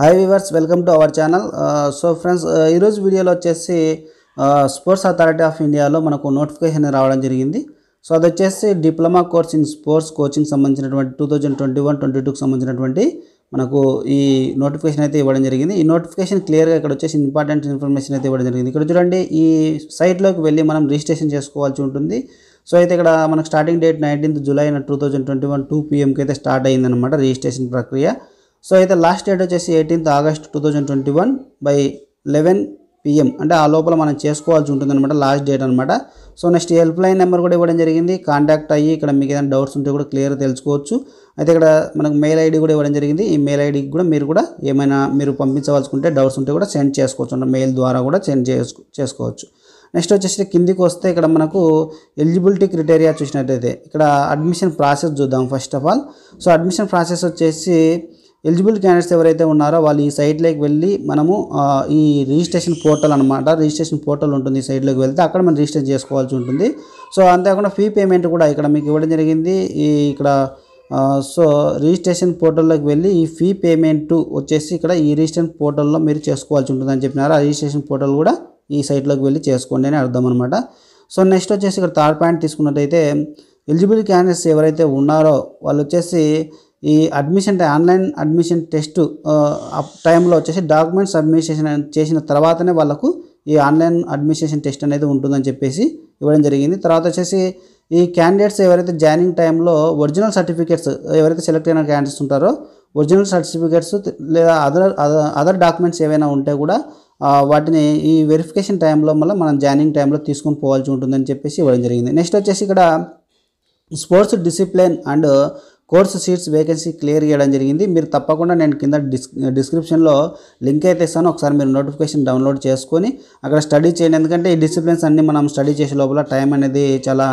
hi viewers welcome to our channel so friends ఈరోజు వీడియోలో వచ్చేసి స్పోర్ట్స్ అథారిటీ ఆఫ్ ఇండియాలో మనకు నోటిఫికేషన్ రావడం జరిగింది సో అది వచ్చేసి diploma course in sports coaching సంబంధించినటువంటి two thousand twenty one twenty టూకి సంబంధించినటువంటి మనకు ఈ నోటిఫికేషన్ అయితే ఇవ్వడం జరిగింది ఈ నోటిఫికేషన్ క్లియర్గా ఇక్కడ వచ్చేసి ఇంపార్టెంట్ ఇన్ఫర్మేషన్ అయితే ఇవ్వడం జరిగింది ఇక్కడ చూడండి ఈ సైట్లోకి వెళ్ళి మనం రిజిస్ట్రేషన్ చేసుకోవాల్సి ఉంటుంది సో అయితే ఇక్కడ మనకు starting date nineteenth July two thousand twenty one two పిఎంకి అయితే స్టార్ట్ అయ్యిందనమాట రిజిస్ట్రేషన్ ప్రక్రియ సో అయితే లాస్ట్ డేట్ వచ్చేసి eighteenth August two thousand twenty one by eleven PM అంటే ఆ లోపల మనం చేసుకోవాల్సి ఉంటుంది అనమాట లాస్ట్ డేట్ అనమాట so next help line number కూడా ఇవ్వడం జరిగింది కాంటాక్ట్ అయ్యి ఇక్కడ మీకు ఏదైనా డౌట్స్ ఉంటే కూడా క్లియర్ తెలుసుకోవచ్చు అయితే ఇక్కడ మనకు మెయిల్ ఐడి కూడా ఇవ్వడం జరిగింది ఈ మెయిల్ ఐడికి కూడా మీరు కూడా ఏమైనా మీరు పంపించవలసుకుంటే డౌట్స్ ఉంటే కూడా సెండ్ చేసుకోవచ్చు అంటే మెయిల్ ద్వారా కూడా సెండ్ చేసుకోవచ్చు నెక్స్ట్ వచ్చేసి కిందికి వస్తే ఇక్కడ మనకు ఎలిజిబిలిటీ క్రిటేరియా చూసినట్టయితే ఇక్కడ అడ్మిషన్ ప్రాసెస్ చూద్దాం first of all so admission process వచ్చేసి ఎలిజిబుల్ క్యాండిడేట్స్ ఎవరైతే ఉన్నారో వాళ్ళు ఈ సైట్లోకి వెళ్ళి మనము ఈ రిజిస్ట్రేషన్ పోర్టల్ అనమాట రిజిస్ట్రేషన్ పోర్టల్ ఉంటుంది ఈ సైట్లోకి వెళ్తే అక్కడ మనం రిజిస్టర్ చేసుకోవాల్సి ఉంటుంది సో అంతేకాకుండా ఫీ పేమెంట్ కూడా ఇక్కడ మీకు ఇవ్వడం జరిగింది ఈ ఇక్కడ సో రిజిస్ట్రేషన్ పోర్టల్లోకి వెళ్ళి ఈ ఫీ పేమెంట్ వచ్చేసి ఇక్కడ ఈ రిజిస్ట్రేషన్ పోర్టల్లో మీరు చేసుకోవాల్సి ఉంటుంది అని చెప్పినారు ఆ రిజిస్ట్రేషన్ పోర్టల్ కూడా ఈ సైట్లోకి వెళ్ళి చేసుకోండి అని అర్థం అనమాట సో నెక్స్ట్ వచ్చేసి ఇక్కడ థర్డ్ పాయింట్ తీసుకున్నట్టయితే ఎలిజిబుల్ క్యాండిడేట్స్ ఎవరైతే ఉన్నారో వాళ్ళు వచ్చేసి ఈ అడ్మిషన్ ఆన్లైన్ అడ్మిషన్ టెస్ట్ టైంలో వచ్చేసి డాక్యుమెంట్ సబ్మిషన్ చేసిన తర్వాతనే వాళ్ళకు ఈ ఆన్లైన్ అడ్మినిస్ట్రేషన్ టెస్ట్ అనేది ఉంటుందని చెప్పేసి ఇవ్వడం జరిగింది తర్వాత వచ్చేసి ఈ క్యాండిడేట్స్ ఎవరైతే జాయినింగ్ టైంలో ఒరిజినల్ సర్టిఫికేట్స్ ఎవరైతే సెలెక్ట్ అయిన క్యాండిడేట్స్ ఉంటారో ఒరిజినల్ సర్టిఫికేట్స్ లేదా అదర్ అదర్ డాక్యుమెంట్స్ ఏవైనా ఉంటే కూడా వాటిని ఈ వెరిఫికేషన్ టైంలో మళ్ళీ మనం జాయినింగ్ టైంలో తీసుకొని పోవాల్సి ఉంటుందని చెప్పేసి ఇవ్వడం జరిగింది నెక్స్ట్ వచ్చేసి ఇక్కడ sports discipline and course seats vacancy clear చేయడం జరిగింది మీరు తప్పకుండా నేను కింద డిస్ డిస్క్రిప్షన్లో లింక్ అయితే ఇస్తాను ఒకసారి మీరు నోటిఫికేషన్ డౌన్లోడ్ చేసుకొని అక్కడ స్టడీ చేయండి ఎందుకంటే ఈ డిసిప్లిన్స్ అన్నీ మనం స్టడీ చేసే లోపల టైం అనేది చాలా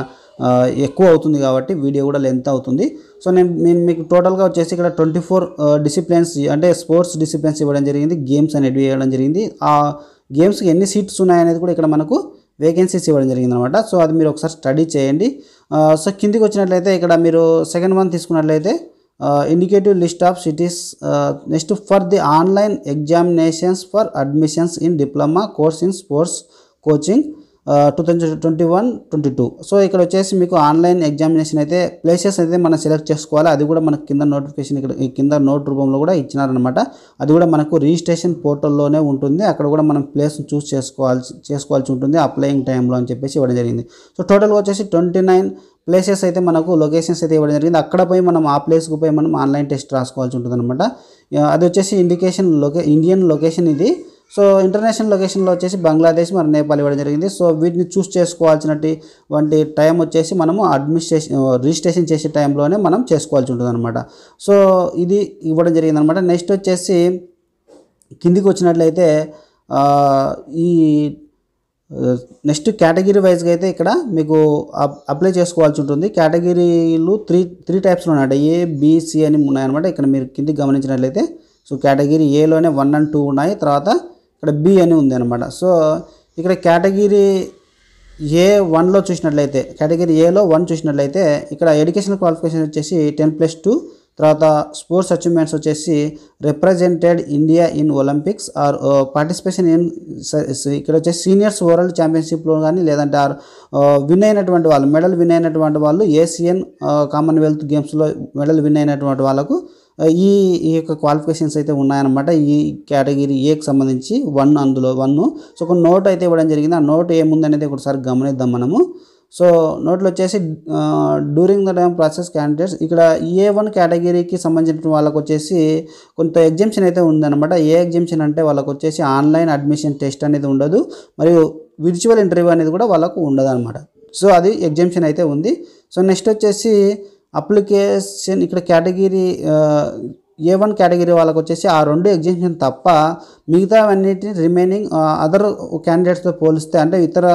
ఎక్కువ అవుతుంది కాబట్టి వీడియో కూడా లెంత్ అవుతుంది సో నేను నేను మీకు టోటల్గా వచ్చేసి ఇక్కడ ట్వంటీ ఫోర్ డిసిప్లిన్స్ అంటే స్పోర్ట్స్ డిసిప్లిన్స్ ఇవ్వడం జరిగింది గేమ్స్ అనేవి ఇవ్వడం జరిగింది ఆ గేమ్స్కి ఎన్ని సీట్స్ ఉన్నాయనేది కూడా ఇక్కడ మనకు వేకెన్సీస్ ఇవ్వడం జరిగింది అనమాట సో అది మీరు ఒకసారి స్టడీ చేయండి సో కిందికి వచ్చినట్లయితే ఇక్కడ మీరు సెకండ్ వన్ తీసుకున్నట్లయితే indicative list of cities next for the online examinations for admissions in diploma course in sports coaching two thousand twenty one twenty two so ఇక్కడ వచ్చేసి మీకు ఆన్లైన్ ఎగ్జామినేషన్ అయితే ప్లేసెస్ అయితే మనం సెలెక్ట్ చేసుకోవాలి అది కూడా మనకు కింద నోటిఫికేషన్ ఇక్కడ కింద నోట్ రూపంలో కూడా ఇచ్చినారనమాట అది కూడా మనకు రిజిస్ట్రేషన్ పోర్టల్లోనే ఉంటుంది అక్కడ కూడా మనం ప్లేస్ చూస్ చేసుకోవాల్సి చేసుకోవాల్సి ఉంటుంది అప్లయింగ్ టైంలో అని చెప్పేసి ఇవ్వడం జరిగింది సో టోటల్గా వచ్చేసి ట్వంటీ నైన్ ప్లేసెస్ అయితే మనకు లొకేషన్స్ అయితే ఇవ్వడం జరిగింది అక్కడ పోయి మనం ఆ ప్లేస్కి పోయి మనం ఆన్లైన్ టెస్ట్ రాసుకోవాల్సి ఉంటుంది అనమాట అది వచ్చేసి ఇండికేషన్ లొకే ఇండియన్ లొకేషన్ ఇది సో ఇంటర్నేషనల్ లొకేషన్లో వచ్చేసి బంగ్లాదేశ్ మరి నేపాల్ ఇవ్వడం జరిగింది సో వీటిని చూస్ చేసుకోవాల్సినటువంటి టైం వచ్చేసి మనము అడ్మినిస్ట్రేషన్ రిజిస్ట్రేషన్ చేసే టైంలోనే మనం చేసుకోవాల్సి ఉంటుంది అనమాట సో ఇది ఇవ్వడం జరిగింది అనమాట నెక్స్ట్ వచ్చేసి కిందికి వచ్చినట్లయితే ఈ నెక్స్ట్ కేటగిరీ వైజ్గా అయితే ఇక్కడ మీకు అప్లై చేసుకోవాల్సి ఉంటుంది కేటగిరీలు త్రీ త్రీ టైప్స్లో ఉన్నాయంట ఏ బీసీ అని ఉన్నాయన్నమాట ఇక్కడ మీరు కిందికి గమనించినట్లయితే సో కేటగిరీ ఏలోనే వన్ అండ్ టూ ఉన్నాయి తర్వాత ఇక్కడ బి అని ఉంది అనమాట సో ఇక్కడ కేటగిరీ ఏ వన్లో చూసినట్లయితే కేటగిరీ ఏలో వన్ చూసినట్లయితే ఇక్కడ ఎడ్యుకేషన్ క్వాలిఫికేషన్ వచ్చేసి టెన్ ప్లస్ టూ తర్వాత స్పోర్ట్స్ అచీవ్మెంట్స్ వచ్చేసి represented India in Olympics or participation in ఇక్కడ వచ్చేసి సీనియర్స్ వరల్డ్ ఛాంపియన్షిప్లో కానీ లేదంటే ఆర్ విన్ uh, అయినటువంటి వాళ్ళు మెడల్ విన్ అయినటువంటి వాళ్ళు ఏసియన్ కామన్వెల్త్ గేమ్స్లో మెడల్ విన్ అయినటువంటి వాళ్ళకు ఈ ఈ యొక్క క్వాలిఫికేషన్స్ అయితే ఉన్నాయన్నమాట ఈ కేటగిరీ ఏకి సంబంధించి వన్ అందులో వన్ సో ఒక నోట్ అయితే ఇవ్వడం జరిగింది ఆ నోట్ ఏముందనేది ఒకసారి గమనిద్దాం మనము సో నోట్లో వచ్చేసి during the time process candidates ఇక్కడ ఏ వన్ కేటగిరీకి సంబంధించిన వాళ్ళకి వచ్చేసి కొంత ఎగ్జిబిషన్ అయితే ఉందన్నమాట ఏ ఎగ్జిబిషన్ అంటే వాళ్ళకి వచ్చేసి ఆన్లైన్ అడ్మిషన్ టెస్ట్ అనేది ఉండదు మరియు విర్చువల్ ఇంటర్వ్యూ అనేది కూడా వాళ్ళకు ఉండదు అనమాట సో అది ఎగ్జిబిషన్ అయితే ఉంది సో నెక్స్ట్ వచ్చేసి అప్లికేషన్ ఇక్కడ కేటగిరీ ఏ వన్ కేటగిరీ వాళ్ళకి వచ్చేసి ఆ రెండు ఎగ్జిబిషన్ తప్ప మిగతావన్నిటిని రిమైనింగ్ అదర్ క్యాండిడేట్స్తో పోలిస్తే అంటే ఇతర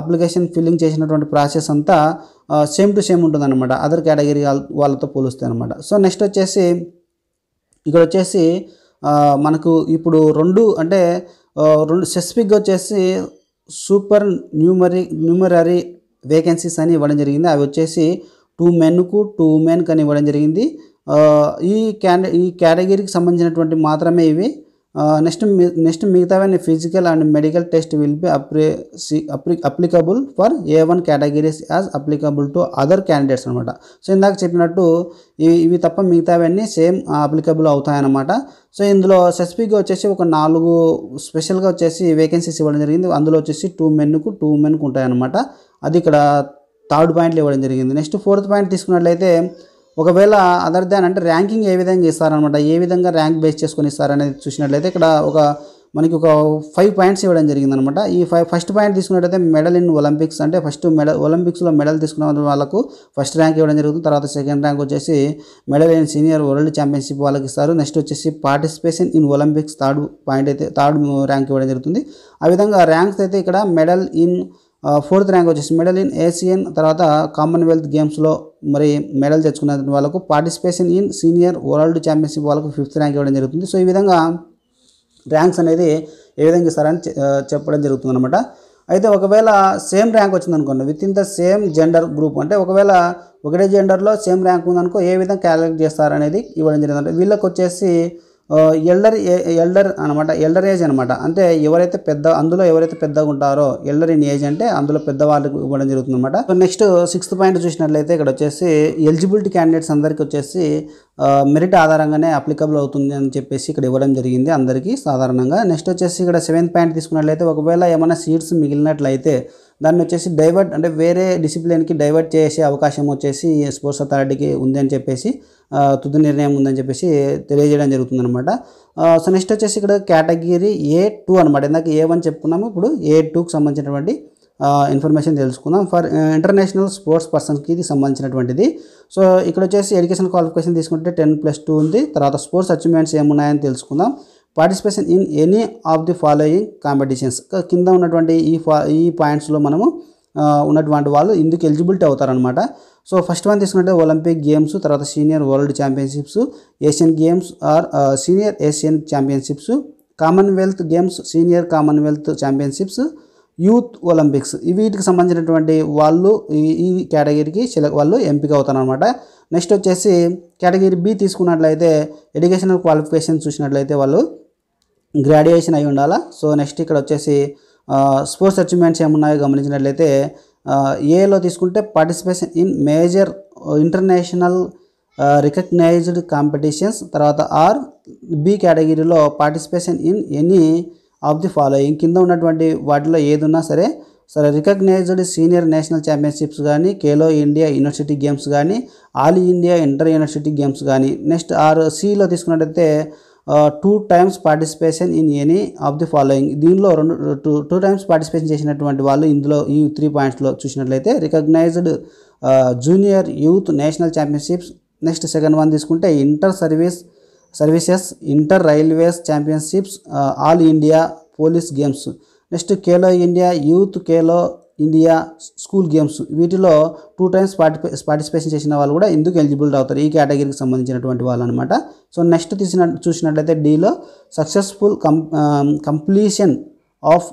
అప్లికేషన్ ఫిల్లింగ్ చేసినటువంటి ప్రాసెస్ అంతా సేమ్ టు సేమ్ ఉంటుందన్నమాట అదర్ కేటగిరీ వాళ్ళతో పోలిస్తే అనమాట సో నెక్స్ట్ వచ్చేసి ఇక్కడ వచ్చేసి మనకు ఇప్పుడు రెండు అంటే రెండు స్పెసిఫిక్గా వచ్చేసి సూపర్ న్యూమరీ న్యూమరీ వేకెన్సీస్ అని ఇవ్వడం జరిగింది అవి వచ్చేసి టూ మెన్కు టూ మెన్ అని ఇవ్వడం జరిగింది ఈ క్యాండి ఈ కేటగిరీకి సంబంధించినటువంటి మాత్రమే ఇవి నెక్స్ట్ నెక్స్ట్ మిగతావన్నీ physical and medical test will be అప్రే అప్లి applicable for A one categories as applicable to other candidates అనమాట సో ఇందాక చెప్పినట్టు ఇవి ఇవి తప్ప మిగతావన్నీ సేమ్ అప్లికబుల్ అవుతాయన్నమాట సో ఇందులో స్పెసిఫిక్గా వచ్చేసి ఒక నాలుగు స్పెషల్గా వచ్చేసి వేకెన్సీస్ ఇవ్వడం జరిగింది అందులో వచ్చేసి టూ మెన్కు టూ మెన్కు ఉంటాయన్నమాట అది ఇక్కడ థర్డ్ పాయింట్లు ఇవ్వడం జరిగింది నెక్స్ట్ ఫోర్త్ పాయింట్ తీసుకున్నట్లయితే ఒకవేళ అదర్ దాన్ అంటే ర్యాంకింగ్ ఏ విధంగా ఇస్తారనమాట ఏ విధంగా ర్యాంక్ బేస్ చేసుకొని ఇస్తారనేది చూసినట్లయితే ఇక్కడ ఒక మనకి ఒక ఫైవ్ పాయింట్స్ ఇవ్వడం జరిగిందనమాట ఈ ఫైవ్ ఫస్ట్ పాయింట్ తీసుకున్నట్టయితే మెడల్ ఇన్ ఒలింపిక్స్ అంటే ఫస్ట్ మెడల్ ఒలింపిక్స్లో మెడల్ తీసుకున్న వాళ్ళకు ఫస్ట్ ర్యాంక్ ఇవ్వడం జరుగుతుంది తర్వాత సెకండ్ ర్యాంక్ వచ్చేసి medal in senior world championship వాళ్ళకి ఇస్తారు నెక్స్ట్ వచ్చేసి participation in Olympics third point అయితే థర్డ్ ర్యాంక్ ఇవ్వడం జరుగుతుంది ఆ విధంగా ర్యాంక్స్ అయితే ఇక్కడ మెడల్ ఇన్ ఫోర్త్ ర్యాంక్ వచ్చేసి మెడల్ ఇన్ ఏసియన్ తర్వాత కామన్వెల్త్ గేమ్స్లో మరి మెడల్ తెచ్చుకున్న వాళ్ళకు participation in senior world championship వాళ్ళకు ఫిఫ్త్ ర్యాంక్ ఇవ్వడం జరుగుతుంది సో ఈ విధంగా ర్యాంక్స్ అనేది ఏ విధంగా ఇస్తారని చెప్పడం జరుగుతుంది అనమాట అయితే ఒకవేళ సేమ్ ర్యాంక్ వచ్చింది అనుకోండి with in the same gender group అంటే ఒకవేళ ఒకటే జెండర్లో సేమ్ ర్యాంక్ ఉందనుకో ఏ విధంగా క్యాలిక్యులేట్ చేస్తారనేది ఇవ్వడం జరిగింది అంటే వీళ్ళకి వచ్చేసి ఎల్డర్ ఎల్డర్ అనమాట ఎల్డర్ ఏజ్ అనమాట అంటే ఎవరైతే పెద్ద అందులో ఎవరైతే పెద్దగా ఉంటారో ఎల్డర్ ఇన్ ఏజ్ అంటే అందులో పెద్దవాళ్ళకి ఇవ్వడం జరుగుతుంది అనమాట నెక్స్ట్ సిక్స్త్ పాయింట్ చూసినట్లయితే ఇక్కడ వచ్చేసి ఎలిజిబిలిటీ క్యాండిడేట్స్ అందరికీ వచ్చేసి మెరిట్ ఆధారంగానే అప్లికబుల్ అవుతుంది అని చెప్పేసి ఇక్కడ ఇవ్వడం జరిగింది అందరికీ సాధారణంగా నెక్స్ట్ వచ్చేసి ఇక్కడ సెవెంత్ పాయింట్ తీసుకున్నట్లయితే ఒకవేళ ఏమైనా సీట్స్ మిగిలినట్లయితే దాన్ని వచ్చేసి డైవర్ట్ అంటే వేరే డిసిప్లిన్కి డైవర్ట్ చేసే అవకాశం వచ్చేసి స్పోర్ట్స్ అథారిటీకి ఉంది అని చెప్పేసి తుది నిర్ణయం ఉందని చెప్పేసి తెలియజేయడం జరుగుతుందనమాట సో నెక్స్ట్ వచ్చేసి ఇక్కడ కేటగిరీ ఏ టూ అనమాట ఇందాక ఏ వన్ చెప్పుకున్నాము ఇప్పుడు ఏ టూకి సంబంధించినటువంటి ఇన్ఫర్మేషన్ తెలుసుకుందాం ఫర్ ఇంటర్నేషనల్ స్పోర్ట్స్ పర్సన్స్కి ఇది సంబంధించినటువంటిది సో ఇక్కడ వచ్చేసి ఎడ్యుకేషన్ క్వాలిఫికేషన్ తీసుకుంటే టెన్ ప్లస్ టూ ఉంది తర్వాత స్పోర్ట్స్ అచీవ్మెంట్స్ ఏమున్నాయని తెలుసుకుందాం participation in any of the following competitions కింద ఉన్నటువంటి ఈ ఫా ఈ పాయింట్స్లో మనము ఉన్నటువంటి వాళ్ళు ఇందుకు ఎలిజిబిలిటీ అవుతారనమాట సో ఫస్ట్ వన్ తీసుకుంటే ఒలింపిక్ గేమ్స్ తర్వాత senior world championships Asian games or senior Asian championships Commonwealth games senior Commonwealth championships youth Olympics వీటికి సంబంధించినటువంటి వాళ్ళు ఈ కేటగిరీకి వాళ్ళు ఎంపిక అవుతారనమాట నెక్స్ట్ వచ్చేసి కేటగిరీ బి తీసుకున్నట్లయితే ఎడ్యుకేషనల్ క్వాలిఫికేషన్ చూసినట్లయితే వాళ్ళు గ్రాడ్యుయేషన్ అయి ఉండాలా సో నెక్స్ట్ ఇక్కడ వచ్చేసి స్పోర్ట్స్ అచీవ్మెంట్స్ ఏమున్నాయో గమనించినట్లయితే ఏలో తీసుకుంటే participation in major international recognised competitions తర్వాత ఆర్ బి కేటగిరీలో participation in any of the following కింద ఉన్నటువంటి వాటిలో ఏదున్నా సరే సరే రికగ్నైజ్డ్ సీనియర్ నేషనల్ ఛాంపియన్షిప్స్ కానీ ఖేలో ఇండియా యూనివర్సిటీ గేమ్స్ కానీ all India inter university games కానీ నెక్స్ట్ ఆర్ సిలో తీసుకున్నట్టయితే two times participation in any of the following దీనిలో రెండు టూ టూ టైమ్స్ పార్టిసిపేషన్ చేసినటువంటి వాళ్ళు ఇందులో ఈ త్రీ పాయింట్స్లో చూసినట్లయితే recognised junior youth national championships next second one తీసుకుంటే inter service services inter railways championships all India police games next Khelo India youth Khelo India school games వీటిలో టూ టైమ్స్ పార్టిపే participation చేసిన వాళ్ళు కూడా ఇందుకు ఎలిజిబుల్ అవుతారు ఈ కేటగిరీకి సంబంధించినటువంటి వాళ్ళు అనమాట సో నెక్స్ట్ తీసిన చూసినట్లయితే డీలో successful com completion of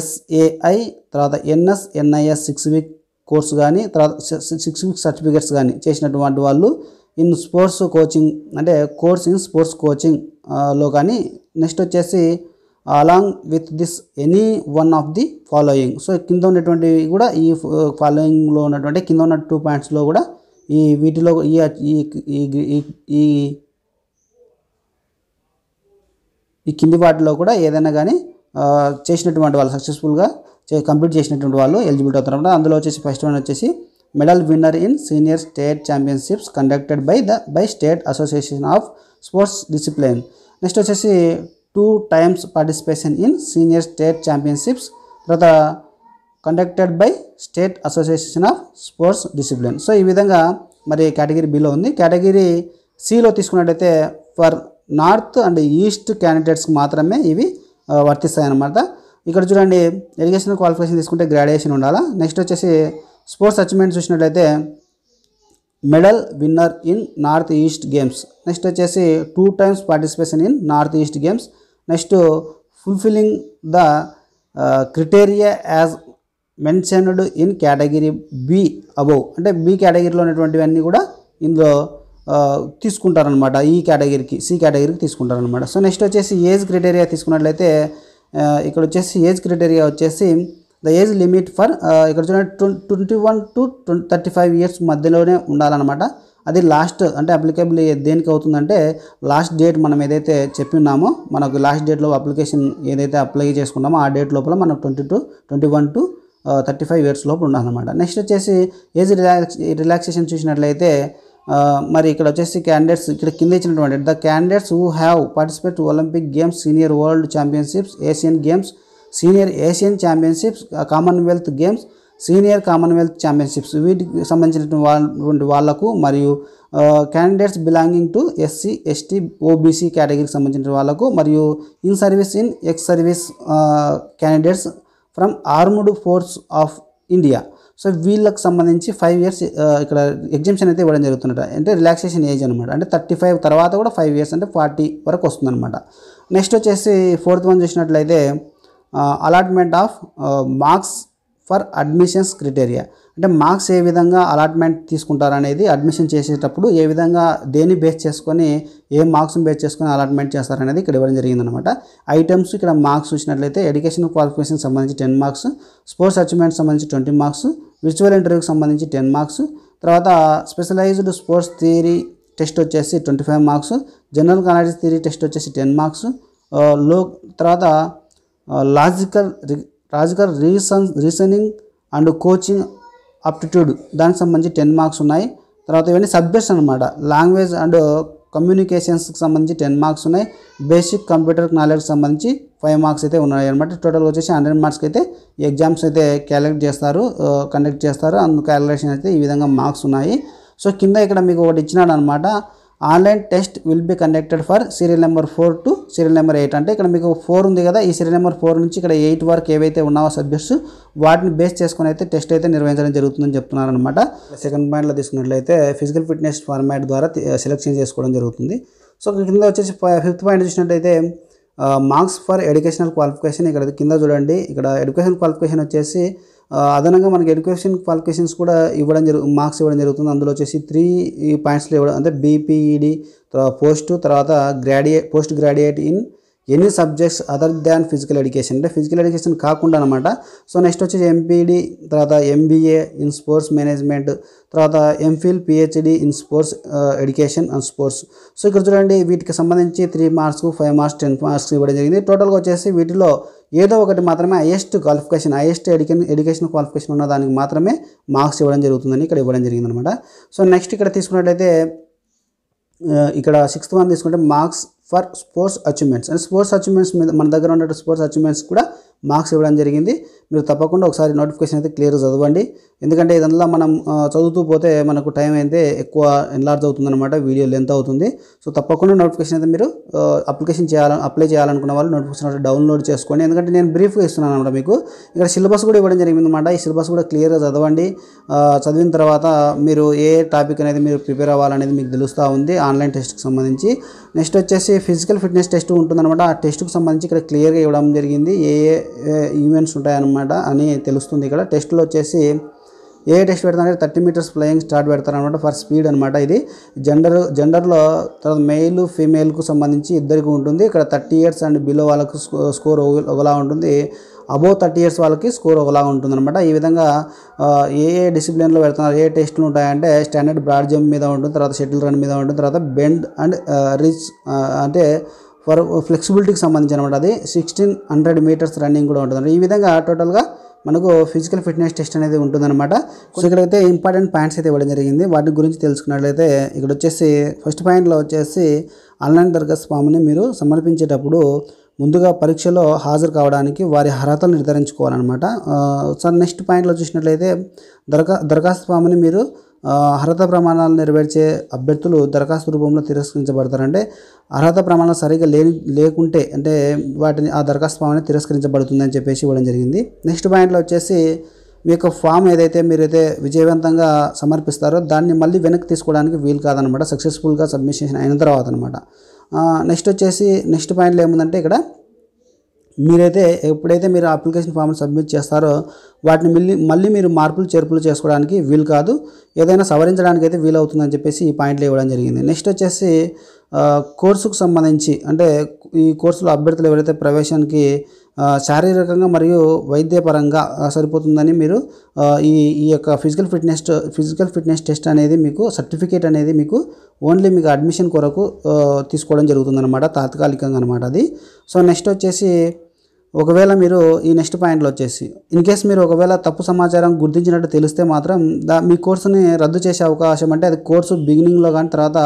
SAI తర్వాత NS NIS six week course కానీ తర్వాత సిక్స్ వీక్ సర్టిఫికేట్స్ కానీ చేసినటువంటి వాళ్ళు ఇన్ స్పోర్ట్స్ కోచింగ్ అంటే కోర్స్ ఇన్ స్పోర్ట్స్ కోచింగ్ లో కానీ నెక్స్ట్ వచ్చేసి along with this any one of the following so కింద ఉన్నటువంటివి కూడా ఈ ఫాలోయింగ్లో uh, ఉన్నటువంటి కింద ఉన్న టూ పాయింట్స్లో కూడా ఈ వీటిలో ఈ ఈ ఈ కింది వాటిలో కూడా ఏదైనా కానీ uh, చేసినటువంటి వాళ్ళు సక్సెస్ఫుల్గా కంప్లీట్ చేసినటువంటి వాళ్ళు ఎలిజిబిలిటీ అవుతారు అందులో వచ్చేసి ఫస్ట్ వన్ వచ్చేసి medal winner in senior state championships conducted by the by state association of sports discipline next వచ్చేసి two times participation in senior state championships తర్వాత conducted by state association of sports discipline so ఈ విధంగా మరి category below ఉంది category సిలో తీసుకున్నట్టయితే for north and east క్యాండిడేట్స్కి మాత్రమే ఇవి వర్తిస్తాయి అన్నమాట ఇక్కడ చూడండి ఎడ్యుకేషన్ క్వాలిఫికేషన్ తీసుకుంటే గ్రాడ్యుయేషన్ ఉండాలా నెక్స్ట్ వచ్చేసి స్పోర్ట్స్ అచీవ్మెంట్ చూసినట్లయితే medal winner in north east games next వచ్చేసి two times participation in north east games next fulfilling the criteria as mentioned in category B above అంటే బి కేటగిరీలో ఉన్నటువంటివన్నీ కూడా ఇందులో uh, తీసుకుంటారనమాట ఈ కేటగిరీకి సి కేటగిరీకి తీసుకుంటారనమాట సో నెక్స్ట్ వచ్చేసి ఏజ్ క్రిటేరియా తీసుకున్నట్లయితే uh, ఇక్కడ వచ్చేసి ఏజ్ క్రిటేరియా వచ్చేసి ద ఏజ్ లిమిట్ ఫర్ ఇక్కడ చూడండి twenty one to thirty five years మధ్యలోనే ఉండాలన్నమాట అది లాస్ట్ అంటే అప్లికేబుల్ దేనికి అవుతుందంటే లాస్ట్ డేట్ మనం ఏదైతే చెప్పి ఉన్నామో మనకు లాస్ట్ డేట్లో అప్లికేషన్ ఏదైతే అప్లై చేసుకున్నామో ఆ డేట్ లోపల మనం twenty to twenty one to thirty five years లోపు ఉండాలన్నమాట నెక్స్ట్ వచ్చేసి ఏజ్ రిలాక్స్ రిలాక్సేషన్ చూసినట్లయితే uh, మరి ఇక్కడ వచ్చేసి క్యాండిడేట్స్ ఇక్కడ కింద ఇచ్చినటువంటి the candidates who have participate Olympic games senior world championships Asian games senior Asian championships Commonwealth games senior Commonwealth championships వీటికి సంబంధించినటువంటి వాళ్లకు మరియు candidates belonging to SC ST OBC కేటగిరీకి సంబంధించిన వాళ్లకు మరియు in service in ex service candidates from armed force of India so వీళ్ళకి సంబంధించి ఫైవ్ ఇయర్స్ ఇక్కడ ఎగ్జిబిషన్ అయితే ఇవ్వడం జరుగుతుందట అంటే రిలాక్సేషన్ ఏజ్ అనమాట అంటే థర్టీ ఫైవ్ తర్వాత కూడా ఫైవ్ ఇయర్స్ అంటే ఫార్టీ వరకు వస్తుందన్నమాట నెక్స్ట్ వచ్చేసి ఫోర్త్ వన్ చూసినట్లయితే allotment of marks for admissions criteria అంటే మార్క్స్ ఏ విధంగా అలాట్మెంట్ తీసుకుంటారనేది అడ్మిషన్ చేసేటప్పుడు ఏ విధంగా దేని బేస్ చేసుకొని ఏ మార్క్స్ని బేస్ చేసుకొని అలాట్మెంట్ చేస్తారనేది ఇక్కడ ఇవ్వడం జరిగిందనమాట ఐటమ్స్ ఇక్కడ మార్క్స్ చూసినట్లయితే ఎడ్యుకేషన్ క్వాలిఫికేషన్ సంబంధించి టెన్ మార్క్స్ స్పోర్ట్స్ అచీవ్మెంట్ సంబంధించి ట్వంటీ మార్క్స్ విర్చువల్ ఇంటర్వ్యూకి సంబంధించి టెన్ మార్క్స్ తర్వాత స్పెషలైజ్డ్ స్పోర్ట్స్ థియరీ టెస్ట్ వచ్చేసి twenty five marks general college theory test వచ్చేసి టెన్ మార్క్స్ లో తర్వాత లాజికల్ రాజుగారు reason reasoning and coaching aptitude దానికి సంబంధించి టెన్ మార్క్స్ ఉన్నాయి తర్వాత ఇవన్నీ సబ్జెక్ట్స్ అనమాట లాంగ్వేజ్ అండ్ కమ్యూనికేషన్స్కి సంబంధించి టెన్ మార్క్స్ ఉన్నాయి బేసిక్ కంప్యూటర్ నాలెడ్జ్కి సంబంధించి ఫైవ్ మార్క్స్ అయితే ఉన్నాయి అనమాట టోటల్ వచ్చేసి హండ్రెడ్ మార్క్స్కి అయితే ఎగ్జామ్స్ అయితే క్యాలెక్ట్ చేస్తారు కండక్ట్ చేస్తారు అందు క్యాలిక్యులేషన్ అయితే ఈ విధంగా మార్క్స్ ఉన్నాయి సో కింద ఇక్కడ మీకు ఒకటి ఇచ్చినాడు అనమాట online test will be conducted for serial number four to serial number eight అంటే ఇక్కడ మీకు ఫోర్ ఉంది కదా ఈ సీరియల్ నెంబర్ ఫోర్ నుంచి ఇక్కడ ఎయిట్ వరకు ఏవైతే ఉన్నావో సబ్జెక్ట్స్ వాటిని బేస్ చేసుకుని అయితే టెస్ట్ అయితే నిర్వహించడం జరుగుతుందని చెప్తున్నారనమాట సెకండ్ పాయింట్లో తీసుకున్నట్లయితే ఫిజికల్ ఫిట్నెస్ ఫార్మాట్ ద్వారా సెలెక్షన్ చేసుకోవడం జరుగుతుంది సో కింద వచ్చేసి ఫిఫ్త్ పాయింట్ చూసినట్టయితే మార్క్స్ ఫర్ ఎడ్యుకేషనల్ క్వాలిఫికేషన్ ఇక్కడ కింద చూడండి ఇక్కడ ఎడ్యుకేషన్ క్వాలిఫికేషన్ వచ్చేసి అదనంగా మనకి ఎడ్యుకేషన్ క్వాలిఫికేషన్స్ కూడా ఇవ్వడం జరుగు మార్క్స్ ఇవ్వడం జరుగుతుంది అందులో వచ్చేసి త్రీ పాయింట్స్లో ఇవ్వడం అంటే బీపీఈడి పోస్ట్ e, తర్వాత graduate post graduate in any subjects other than physical education అంటే ఫిజికల్ ఎడ్యుకేషన్ కాకుండా అనమాట సో నెక్స్ట్ వచ్చేసి ఎంపీడీ తర్వాత ఎంబీఏ ఇన్ స్పోర్ట్స్ మేనేజ్మెంట్ తర్వాత MPhil PhD in sports education and sports so ఇక్కడ చూడండి వీటికి సంబంధించి three marks five marks ten marks ఇవ్వడం జరిగింది టోటల్గా వచ్చేసి వీటిలో ఏదో ఒకటి మాత్రమే highest qualification highest educa education qualification ఉన్న దానికి మాత్రమే మార్క్స్ ఇవ్వడం జరుగుతుందని ఇక్కడ ఇవ్వడం జరిగింది అనమాట సో నెక్స్ట్ ఇక్కడ తీసుకున్నట్లయితే uh, ఇక్కడ సిక్స్త్ వన్ తీసుకుంటే marks for sports achievements and sports achievements మీద మన దగ్గర ఉన్న స్పోర్ట్స్ అచీవ్మెంట్స్ కూడా మార్క్స్ ఇవ్వడం జరిగింది మీరు తప్పకుండా ఒకసారి నోటిఫికేషన్ అయితే క్లియర్ చదవండి ఎందుకంటే ఇదంతా మనం చదువుతూ పోతే మనకు టైం అయితే ఎక్కువ ఎన్లార్జ్ అవుతుందన్నమాట వీడియో లెంత్ అవుతుంది సో తప్పకుండా నోటిఫికేషన్ అయితే మీరు అప్లికేషన్ చేయాల అప్లై చేయాలనుకున్న వాళ్ళు నోటిఫికేషన్ డౌన్లోడ్ చేసుకోండి ఎందుకంటే నేను బ్రీఫ్గా ఇస్తున్నాను అనమాట మీకు ఇక్కడ సిలబస్ కూడా ఇవ్వడం జరిగింది అనమాట ఈ సిలబస్ కూడా క్లియర్గా చదవండి చదివిన తర్వాత మీరు ఏ టాపిక్ అనేది మీరు ప్రిపేర్ అవ్వాలనేది మీకు తెలుస్తూ ఉంది ఆన్లైన్ టెస్ట్కి సంబంధించి నెక్స్ట్ వచ్చేసి ఫిజికల్ ఫిట్నెస్ టెస్ట్ ఉంటుందన్నమాట ఆ టెస్ట్కి సంబంధించి ఇక్కడ క్లియర్గా ఇవ్వడం జరిగింది ఏ ఏ ఈవెంట్స్ ఉంటాయన్నమాట అని తెలుస్తుంది ఇక్కడ టెస్ట్లో వచ్చేసి ఏ టెస్ట్ పెడతారంటే థర్టీ మీటర్స్ ఫ్లయింగ్ స్టార్ట్ పెడతారనమాట ఫర్ స్పీడ్ అనమాట ఇది జెండర్ జెండర్లో తర్వాత మెయిల్ ఫీమేల్కు సంబంధించి ఇద్దరికి ఉంటుంది ఇక్కడ థర్టీ ఇయర్స్ అండ్ బిలో వాళ్ళకు స్కోర్ ఒకలా ఉంటుంది అబోవ్ థర్టీ ఇయర్స్ వాళ్ళకి స్కోర్ ఒకలా అనమాట ఈ విధంగా ఏ ఏ డిసిప్లిన్లో పెడుతున్నారు ఏ టెస్టులు ఉంటాయంటే స్టాండర్డ్ బ్రాడ్ జంప్ మీద ఉంటుంది తర్వాత షటిల్ రన్ మీద ఉంటుంది తర్వాత బెండ్ అండ్ రిచ్ అంటే ఫర్ ఫ్లెక్సిబిలిటీకి సంబంధించి అనమాట అది సిక్స్టీన్ హండ్రెడ్ మీటర్స్ రన్నింగ్ కూడా ఉంటుంది ఈ విధంగా టోటల్గా మనకు ఫిజికల్ ఫిట్నెస్ టెస్ట్ అనేది ఉంటుందన్నమాట సో ఇక్కడైతే ఇంపార్టెంట్ పాయింట్స్ అయితే ఇవ్వడం జరిగింది వాటి గురించి తెలుసుకున్నట్లయితే ఇక్కడ వచ్చేసి ఫస్ట్ పాయింట్లో వచ్చేసి ఆన్లైన్ దరఖాస్తు ఫామ్ని మీరు సమర్పించేటప్పుడు ముందుగా పరీక్షలో హాజరు కావడానికి వారి అర్హతలు నిర్ధారించుకోవాలన్నమాట సార్ నెక్స్ట్ పాయింట్లో చూసినట్లయితే దరఖా దరఖాస్తు ఫామ్ని మీరు అర్హత ప్రమాణాలు నెరవేర్చే అభ్యర్థులు దరఖాస్తు రూపంలో తిరస్కరించబడతారంటే అర్హత ప్రమాణాలు సరిగ్గా లేని లేకుంటే అంటే వాటిని ఆ దరఖాస్తు ఫామ్ అనేది తిరస్కరించబడుతుందని చెప్పేసి ఇవ్వడం జరిగింది నెక్స్ట్ పాయింట్లో వచ్చేసి మీ యొక్క ఫామ్ ఏదైతే మీరైతే విజయవంతంగా సమర్పిస్తారో దాన్ని మళ్ళీ వెనక్కి తీసుకోవడానికి వీలు కాదనమాట సక్సెస్ఫుల్గా సబ్మిషన్ అయిన తర్వాత అనమాట నెక్స్ట్ వచ్చేసి నెక్స్ట్ పాయింట్లో ఏముందంటే ఇక్కడ మీరైతే ఎప్పుడైతే మీరు అప్లికేషన్ ఫామ్ సబ్మిట్ చేస్తారో వాటిని మళ్ళీ మళ్ళీ మీరు మార్పులు చేర్పులు చేసుకోవడానికి వీలు కాదు ఏదైనా సవరించడానికి అయితే వీలు అవుతుందని చెప్పేసి ఈ పాయింట్లు ఇవ్వడం జరిగింది నెక్స్ట్ వచ్చేసి కోర్సుకు సంబంధించి అంటే ఈ కోర్సులో అభ్యర్థులు ఎవరైతే ప్రవేశానికి శారీరకంగా మరియు వైద్యపరంగా సరిపోతుందని మీరు ఈ ఈ యొక్క physical fitness physical fitness test అనేది మీకు సర్టిఫికేట్ అనేది మీకు ఓన్లీ మీకు అడ్మిషన్ కొరకు తీసుకోవడం జరుగుతుందన్నమాట తాత్కాలికంగా అనమాట అది సో నెక్స్ట్ వచ్చేసి ఒకవేళ మీరు ఈ నెక్స్ట్ పాయింట్లో వచ్చేసి ఇన్ కేస్ మీరు ఒకవేళ తప్పు సమాచారం గుర్తించినట్టు తెలిస్తే మాత్రం దా మీ కోర్సుని రద్దు చేసే అవకాశం అంటే అది కోర్సు బిగినింగ్లో కానీ తర్వాత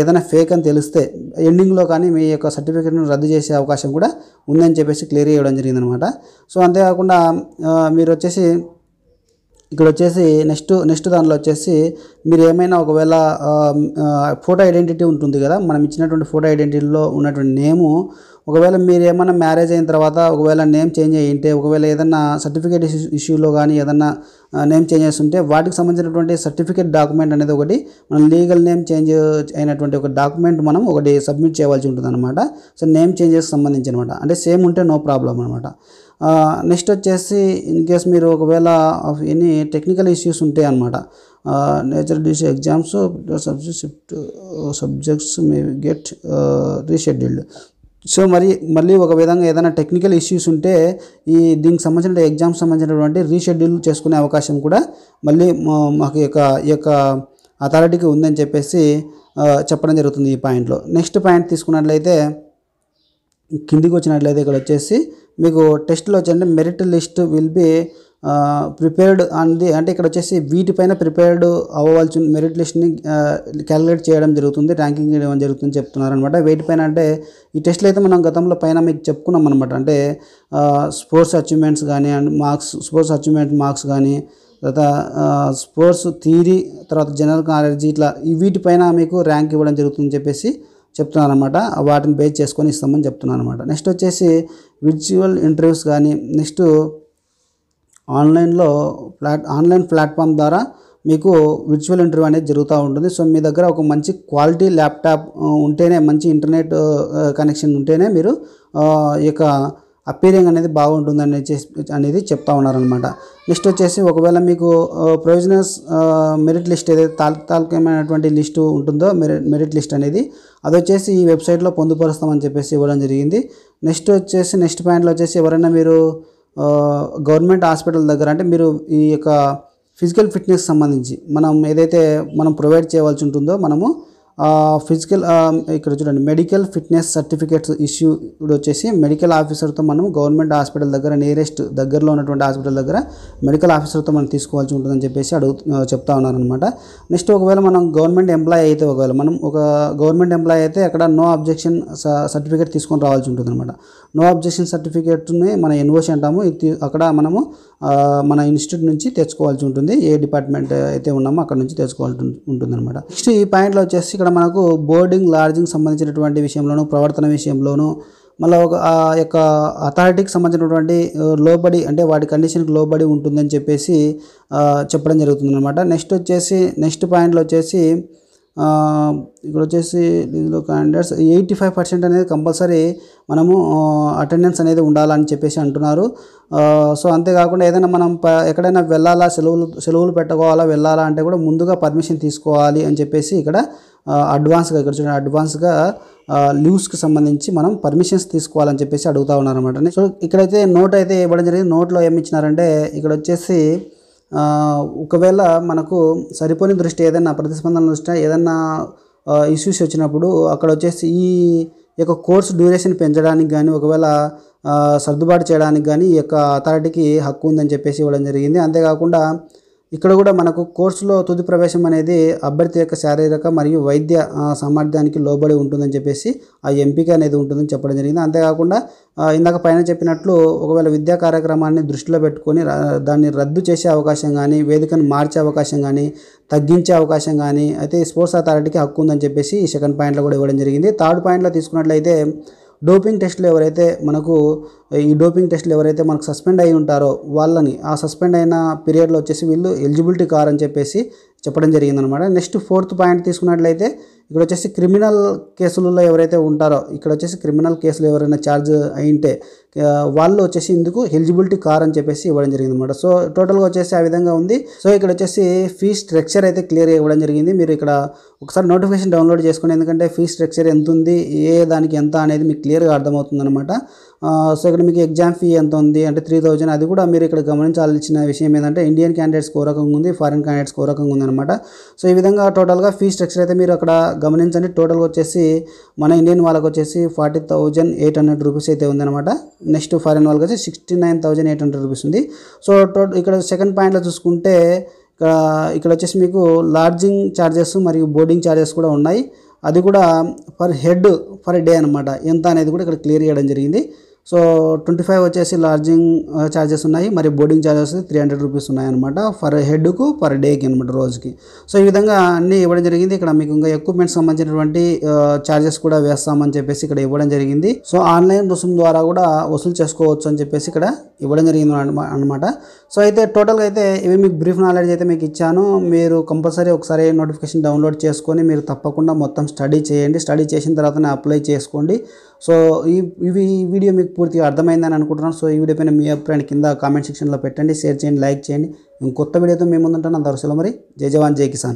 ఏదైనా ఫేక్ అని తెలిస్తే ఎండింగ్లో కానీ మీ యొక్క సర్టిఫికేట్ను రద్దు చేసే అవకాశం కూడా ఉందని చెప్పేసి క్లియర్ చేయడం జరిగిందనమాట సో అంతేకాకుండా మీరు వచ్చేసి ఇక్కడ వచ్చేసి నెక్స్ట్ నెక్స్ట్ దానిలో వచ్చేసి మీరు ఏమైనా ఒకవేళ ఫోటో ఐడెంటిటీ ఉంటుంది కదా మనం ఇచ్చినటువంటి ఫోటో ఐడెంటిటీలో ఉన్నటువంటి నేము ఒకవేళ మీరు ఏమన్నా మ్యారేజ్ అయిన తర్వాత ఒకవేళ నేమ్ చేంజ్ అయ్యింటే ఒకవేళ ఏదన్నా సర్టిఫికేట్ ఇష్యూలో కానీ ఏదన్నా నేమ్ చేంజ్ చేస్తుంటే వాటికి సంబంధించినటువంటి సర్టిఫికేట్ డాక్యుమెంట్ అనేది ఒకటి మనం లీగల్ నేమ్ చేంజ్ అయినటువంటి ఒక డాక్యుమెంట్ మనం ఒకటి సబ్మిట్ చేయవలసి ఉంటుంది అనమాట సో నేమ్ చేంజెస్ సంబంధించి అనమాట అంటే సేమ్ ఉంటే నో ప్రాబ్లం అనమాట నెక్స్ట్ వచ్చేసి ఇన్ కేస్ మీరు ఒకవేళ ఎనీ టెక్నికల్ ఇష్యూస్ ఉంటాయి అనమాట నేచర్ డిసి exams subject subjects may get rescheduled so మరి మళ్ళీ ఒక విధంగా ఏదైనా టెక్నికల్ ఇష్యూస్ ఉంటే ఈ దీనికి సంబంధించిన ఎగ్జామ్ సంబంధించినటువంటి రీషెడ్యూల్ చేసుకునే అవకాశం కూడా మళ్ళీ మాకు యొక్క ఈ యొక్క అథారిటీకి ఉందని చెప్పేసి చెప్పడం జరుగుతుంది ఈ పాయింట్లో నెక్స్ట్ పాయింట్ తీసుకున్నట్లయితే కిందికి వచ్చినట్లయితే ఇక్కడ వచ్చేసి మీకు టెస్ట్లో వచ్చేయండి merit list will be prepared అనేది అంటే ఇక్కడ వచ్చేసి వీటిపైన ప్రిపేర్డ్ అవ్వవలసిన మెరిట్ లిస్ట్ని క్యాలిక్యులేట్ చేయడం జరుగుతుంది ర్యాంకింగ్ ఇవ్వడం జరుగుతుంది చెప్తున్నారు అనమాట వీటిపైన అంటే ఈ టెస్ట్లో అయితే మనం గతంలో పైన మీకు చెప్పుకున్నాం అనమాట అంటే స్పోర్ట్స్ అచీవ్మెంట్స్ కానీ and marks sports achievement marks కానీ తర్వాత స్పోర్ట్స్ థీరీ తర్వాత జనరల్ నాలెడ్జ్ ఇట్లా వీటిపైన మీకు ర్యాంక్ ఇవ్వడం జరుగుతుందని చెప్పేసి చెప్తున్నాను అనమాట వాటిని బేస్ చేసుకొని ఇస్తామని చెప్తున్నాను అనమాట నెక్స్ట్ వచ్చేసి విజువల్ ఇంటర్వ్యూస్ కానీ నెక్స్ట్ ఆన్లైన్లో ప్లాట్ ఆన్లైన్ ప్లాట్ఫామ్ ద్వారా మీకు విర్చువల్ ఇంటర్వ్యూ అనేది జరుగుతూ ఉంటుంది సో మీ దగ్గర ఒక మంచి క్వాలిటీ ల్యాప్టాప్ ఉంటేనే మంచి ఇంటర్నెట్ కనెక్షన్ ఉంటేనే మీరు ఈ యొక్క అపీరింగ్ అనేది బాగుంటుంది అనేది అనేది చెప్తా ఉన్నారనమాట నెక్స్ట్ వచ్చేసి ఒకవేళ మీకు ప్రొవిజనల్స్ మెరిట్ లిస్ట్ ఏదైతే తాత్కాలికమైనటువంటి లిస్టు ఉంటుందో మెరిట్ మెరిట్ లిస్ట్ అనేది అది వచ్చేసి ఈ వెబ్సైట్లో పొందుపరుస్తామని చెప్పేసి ఇవ్వడం జరిగింది నెక్స్ట్ వచ్చేసి నెక్స్ట్ పాయింట్లో వచ్చేసి ఎవరైనా మీరు గవర్నమెంట్ హాస్పిటల్ దగ్గర అంటే మీరు ఈ యొక్క ఫిజికల్ ఫిట్నెస్ సంబంధించి మనం ఏదైతే మనం ప్రొవైడ్ చేయవలసి ఉంటుందో మనము ఫిజికల్ ఇక్కడ చూడండి మెడికల్ ఫిట్నెస్ సర్టిఫికేట్స్ ఇష్యూడ్ వచ్చేసి మెడికల్ ఆఫీసర్తో మనం గవర్నమెంట్ హాస్పిటల్ దగ్గర నియరెస్ట్ దగ్గరలో ఉన్నటువంటి హాస్పిటల్ దగ్గర మెడికల్ ఆఫీసర్తో మనం తీసుకోవాల్సి ఉంటుందని చెప్పేసి అడుగు చెప్తా ఉన్నారనమాట నెక్స్ట్ ఒకవేళ మనం గవర్నమెంట్ ఎంప్లాయీ అయితే ఒకవేళ మనం ఒక గవర్నమెంట్ ఎంప్లాయీ అయితే అక్కడ నో అబ్జెక్షన్ సర్టిఫికేట్ తీసుకొని రావాల్సి ఉంటుందన్నమాట నో అబ్జెక్షన్ సర్టిఫికేట్ని మన ఎన్ఓసి అంటాము అక్కడ మనము మన ఇన్స్టిట్యూట్ నుంచి తెచ్చుకోవాల్సి ఉంటుంది ఏ డిపార్ట్మెంట్ అయితే ఉన్నామో అక్కడ నుంచి తెచ్చుకోవాల్సి అనమాట నెక్స్ట్ ఈ పాయింట్లో వచ్చేసి ఇక్కడ మనకు బోర్డింగ్ లాడ్జింగ్ సంబంధించినటువంటి విషయంలోను ప్రవర్తన విషయంలోను మళ్ళీ ఒక ఆ యొక్క అథారిటీకి సంబంధించినటువంటి లోబడి అంటే వాటి కండిషన్కి లోబడి ఉంటుందని చెప్పేసి చెప్పడం జరుగుతుంది అనమాట నెక్స్ట్ వచ్చేసి నెక్స్ట్ పాయింట్లో వచ్చేసి ఇక్కడ వచ్చేసి దీనిలో క్యాండిడేట్స్ ఎయిటీ ఫైవ్ పర్సెంట్ అనేది కంపల్సరీ మనము అటెండెన్స్ అనేది ఉండాలని చెప్పేసి అంటున్నారు సో అంతేకాకుండా ఏదైనా మనం ప ఎక్కడైనా వెళ్ళాలా సెలవులు సెలవులు పెట్టుకోవాలా వెళ్ళాలా అంటే కూడా ముందుగా పర్మిషన్ తీసుకోవాలి అని చెప్పేసి ఇక్కడ అడ్వాన్స్గా ఇక్కడ చూడండి అడ్వాన్స్గా లీవ్స్కి సంబంధించి మనం పర్మిషన్స్ తీసుకోవాలని చెప్పేసి అడుగుతూ ఉన్నారన్నమాట సో ఇక్కడైతే నోట్ అయితే ఇవ్వడం జరిగింది నోట్లో ఇచ్చినారంటే ఇక్కడ వచ్చేసి ఒకవేళ మనకు సరిపోని దృష్టి ఏదైనా ప్రతిస్పందన దృష్టి ఏదైనా ఇష్యూస్ వచ్చినప్పుడు అక్కడ వచ్చేసి ఈ యొక్క కోర్సు డ్యూరేషన్ పెంచడానికి కానీ ఒకవేళ సర్దుబాటు చేయడానికి కానీ ఈ యొక్క అథారిటీకి హక్కు ఉందని చెప్పేసి ఇవ్వడం జరిగింది అంతేకాకుండా ఇక్కడ కూడా మనకు కోర్సులో తుది ప్రవేశం అనేది అభ్యర్థి యొక్క శారీరక మరియు వైద్య సామర్థ్యానికి లోబడి ఉంటుందని చెప్పేసి ఆ ఎంపిక అనేది ఉంటుందని చెప్పడం జరిగింది అంతేకాకుండా ఇందాక పైన చెప్పినట్లు ఒకవేళ విద్యా కార్యక్రమాన్ని దృష్టిలో పెట్టుకొని దాన్ని రద్దు చేసే అవకాశం కానీ వేదికను మార్చే అవకాశం కానీ తగ్గించే అవకాశం కానీ అయితే స్పోర్ట్స్ అథారిటీకి హక్కు ఉందని చెప్పేసి ఈ సెకండ్ పాయింట్లో కూడా ఇవ్వడం జరిగింది థర్డ్ పాయింట్లో తీసుకున్నట్లయితే డోపింగ్ టెస్టులు ఎవరైతే మనకు ఈ డోపింగ్ టెస్టులు ఎవరైతే మనకు సస్పెండ్ అయి ఉంటారో వాళ్ళని ఆ సస్పెండ్ అయిన పీరియడ్లో వచ్చేసి వీళ్ళు ఎలిజిబిలిటీ కార్ అని చెప్పేసి చెప్పడం జరిగిందనమాట నెక్స్ట్ ఫోర్త్ పాయింట్ తీసుకున్నట్లయితే ఇక్కడ వచ్చేసి క్రిమినల్ కేసులలో ఎవరైతే ఉంటారో ఇక్కడ వచ్చేసి క్రిమినల్ కేసులు ఎవరైనా ఛార్జ్ అయింటే వాళ్ళు వచ్చేసి ఇందుకు ఎలిజిబిలిటీ కార్ అని చెప్పేసి ఇవ్వడం జరిగింది అనమాట సో టోటల్గా వచ్చేసి ఆ విధంగా ఉంది సో ఇక్కడ వచ్చేసి ఫీ స్ట్రక్చర్ అయితే క్లియర్ ఇవ్వడం జరిగింది మీరు ఇక్కడ ఒకసారి నోటిఫికేషన్ డౌన్లోడ్ చేసుకోండి ఎందుకంటే ఫీ స్ట్రక్చర్ ఎంత ఉంది ఏ దానికి ఎంత అనేది మీకు క్లియర్గా అర్థమవుతుంది అనమాట సో ఇక్కడ మీకు ఎగ్జామ్ ఫీ ఎంత ఉంది అంటే త్రీ థౌజండ్ అది కూడా మీరు ఇక్కడ గమనించాల్సిన విషయం ఏంటంటే ఇండియన్ క్యాండిడేట్స్ కో రకంగా ఉంది ఫారిన్ క్యాండిడేట్స్ కో రకంగా ఉంది అనమాట సో ఈ విధంగా టోటల్గా ఫీ స్ట్రక్చర్ అయితే మీరు అక్కడ గమనించండి టోటల్గా వచ్చేసి మన ఇండియన్ వాళ్ళకి వచ్చేసి forty thousand eight hundred rupees అయితే అనమాట నెక్స్ట్ ఫారిన్ వాళ్ళకి వచ్చి sixty nine thousand eight hundred rupees ఉంది సో టోటల్ ఇక్కడ సెకండ్ పాయింట్లో చూసుకుంటే ఇక్కడ వచ్చేసి మీకు లాడ్జింగ్ ఛార్జెస్ మరియు బోర్డింగ్ ఛార్జెస్ కూడా ఉన్నాయి అది కూడా పర్ హెడ్ పర్ డే అనమాట ఎంత అనేది కూడా ఇక్కడ క్లియర్ చేయడం జరిగింది సో ట్వంటీ ఫైవ్ వచ్చేసి లాడ్జింగ్ ఛార్జెస్ ఉన్నాయి మరి boarding charges three hundred rupees ఉన్నాయన్నమాట ఫర్ హెడ్కు పర్ డేకి అనమాట రోజుకి సో ఈ విధంగా అన్నీ ఇవ్వడం జరిగింది ఇక్కడ మీకు ఇంకా ఎక్విప్మెంట్ సంబంధించినటువంటి ఛార్జెస్ కూడా వేస్తామని చెప్పేసి ఇక్కడ ఇవ్వడం జరిగింది సో ఆన్లైన్ రుసుము ద్వారా కూడా వసూలు చేసుకోవచ్చు అని చెప్పేసి ఇక్కడ ఇవ్వడం జరిగింది అనమాట సో అయితే టోటల్గా అయితే ఇవి మీకు బ్రీఫ్ నాలెడ్జ్ అయితే మీకు ఇచ్చాను మీరు కంపల్సరీ ఒకసారి నోటిఫికేషన్ డౌన్లోడ్ చేసుకొని మీరు తప్పకుండా మొత్తం స్టడీ చేయండి స్టడీ చేసిన తర్వాతనే అప్లై చేసుకోండి సో ఈ ఇవి ఈ వీడియో మీకు పూర్తిగా అర్థమైందని అనుకుంటున్నాను సో ఈ వీడియో పైన మీ అభిప్రాయాన్ని కింద కామెంట్ సెక్షన్లో పెట్టండి షేర్ చేయండి లైక్ చేయండి ఇంకొత్త కొత్త వీడియోతో మేము ముందుంటాను సెలవు మరి జై జవాన్ జై కిసాన్